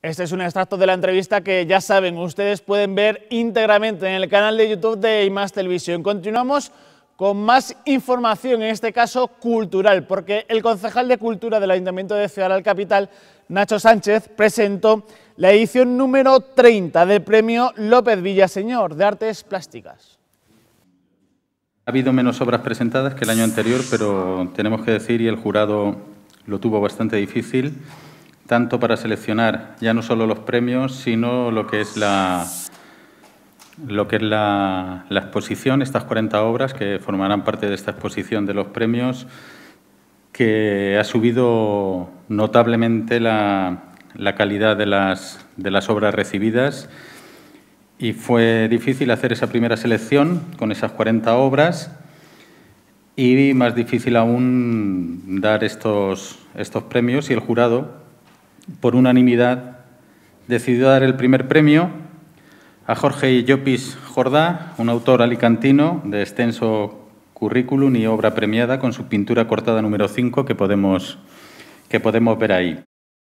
Este es un extracto de la entrevista que ya saben, ustedes pueden ver íntegramente en el canal de YouTube de IMAS Televisión. Continuamos con más información, en este caso cultural, porque el concejal de Cultura del Ayuntamiento de Ciudad al Capital, Nacho Sánchez, presentó la edición número 30 del Premio López Villaseñor de Artes Plásticas. Ha habido menos obras presentadas que el año anterior, pero tenemos que decir, y el jurado lo tuvo bastante difícil, tanto para seleccionar ya no solo los premios, sino lo que es la, lo que es la, exposición, estas 40 obras que formarán parte de esta exposición de los premios, que ha subido notablemente la, calidad de las, de las obras recibidas. Y fue difícil hacer esa primera selección con esas 40 obras y más difícil aún dar estos, estos premios y el jurado por unanimidad, decidió dar el primer premio a Jorge Llopis Jordá, un autor alicantino de extenso currículum y obra premiada con su pintura cortada número 5 que podemos, que podemos ver ahí.